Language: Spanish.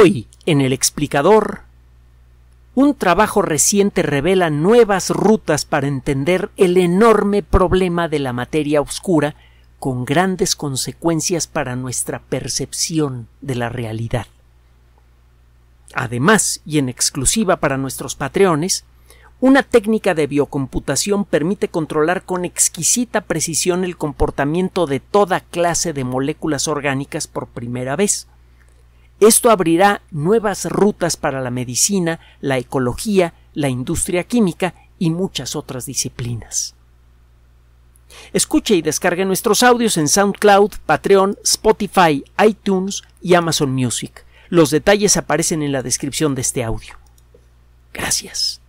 Hoy, en el explicador, un trabajo reciente revela nuevas rutas para entender el enorme problema de la materia oscura con grandes consecuencias para nuestra percepción de la realidad. Además, y en exclusiva para nuestros patreones, una técnica de biocomputación permite controlar con exquisita precisión el comportamiento de toda clase de moléculas orgánicas por primera vez. Esto abrirá nuevas rutas para la medicina, la ecología, la industria química y muchas otras disciplinas. Escuche y descargue nuestros audios en SoundCloud, Patreon, Spotify, iTunes y Amazon Music. Los detalles aparecen en la descripción de este audio. Gracias.